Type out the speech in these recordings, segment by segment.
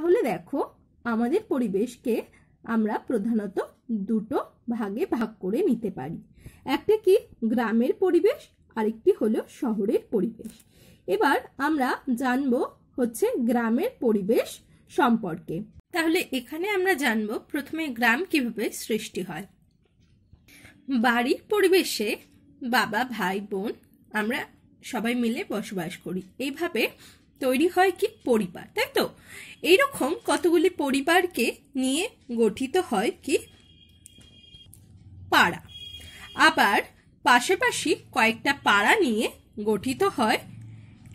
তাহলে দেখো আমাদের পরিবেশকে আমরা প্রধানত দুটো ভাগে ভাগ করে নিতে পারি একটা কি গ্রামের পরিবেশ আরেকটি হলো শহরের পরিবেশ এবার আমরা জানব হচ্ছে গ্রামের পরিবেশ সম্পর্কে তাহলে এখানে আমরা জানব প্রথমে গ্রাম কিভাবে সৃষ্টি হয় বাড়ির পরিবেশে বাবা ভাই বোন আমরা সবাই মিলে বসবাস করি এইভাবে তৈরি হয় কি পরিবার তাই তো এইরকম কতগুলি পরিবারকে নিয়ে গঠিত হয় কি পাড়া আবার পাশাপাশি কয়েকটা পাড়া নিয়ে গঠিত হয়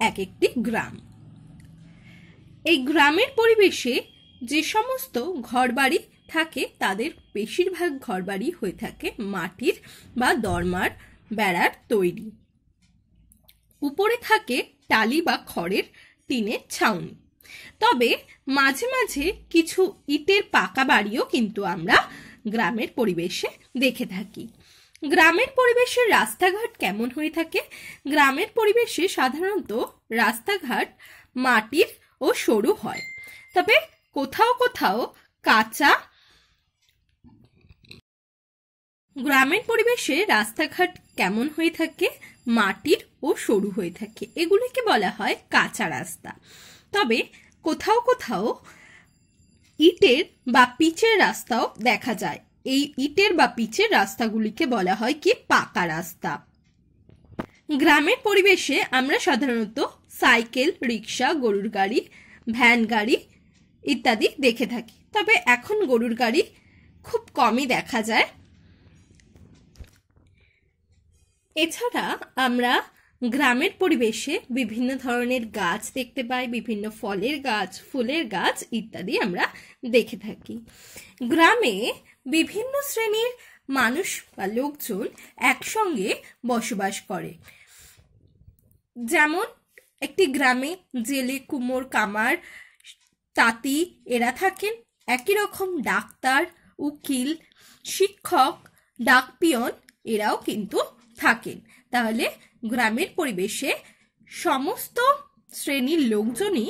এক একটি গ্রাম এই গ্রামের পরিবেশে যে সমস্ত ঘরবাড়ি থাকে তাদের বেশিরভাগ ঘরবাড়ি হয়ে থাকে মাটির বা দরমার বেড়ার তৈরি উপরে থাকে টালি বা খড়ের টিনের ছাউনি তবে মাঝে মাঝে কিছু ইটের পাকা বাড়িও কিন্তু আমরা গ্রামের পরিবেশে দেখে থাকি গ্রামের পরিবেশের রাস্তাঘাট কেমন হয়ে থাকে গ্রামের পরিবেশে সাধারণত রাস্তাঘাট মাটির ও সরু হয় তবে কোথাও কোথাও কাঁচা গ্রামের পরিবেশে রাস্তাঘাট কেমন হয়ে থাকে মাটির ও সরু হয়ে থাকে এগুলিকে বলা হয় কাঁচা রাস্তা তবে কোথাও কোথাও ইটের বা পিচের রাস্তাও দেখা যায় এই ইটের বা পিচের রাস্তাগুলিকে বলা হয় কি পাকা রাস্তা গ্রামের পরিবেশে আমরা সাধারণত সাইকেল রিক্সা গরুর গাড়ি ভ্যান গাড়ি ইত্যাদি দেখে থাকি তবে এখন গরুর গাড়ি খুব কমই দেখা যায় এছাড়া আমরা গ্রামের পরিবেশে বিভিন্ন ধরনের গাছ দেখতে পাই বিভিন্ন ফলের গাছ ফুলের গাছ ইত্যাদি আমরা দেখে থাকি গ্রামে বিভিন্ন শ্রেণীর মানুষ বা লোকজন একসঙ্গে বসবাস করে যেমন একটি গ্রামে জেলে কুমোর কামার তাঁতি এরা থাকেন একই রকম ডাক্তার উকিল শিক্ষক ডাকপিয়ন এরাও কিন্তু থাকেন তাহলে গ্রামের পরিবেশে সমস্ত শ্রেণীর লোকজনই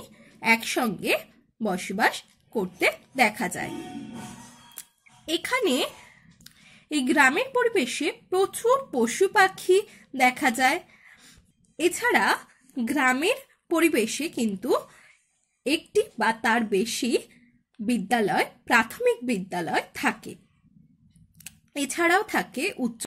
একসঙ্গে বসবাস করতে দেখা যায় এখানে এই গ্রামের পরিবেশে প্রচুর পশু পাখি দেখা যায় এছাড়া গ্রামের পরিবেশে কিন্তু একটি বা তার বেশি বিদ্যালয় প্রাথমিক বিদ্যালয় থাকে এছাড়াও থাকে উচ্চ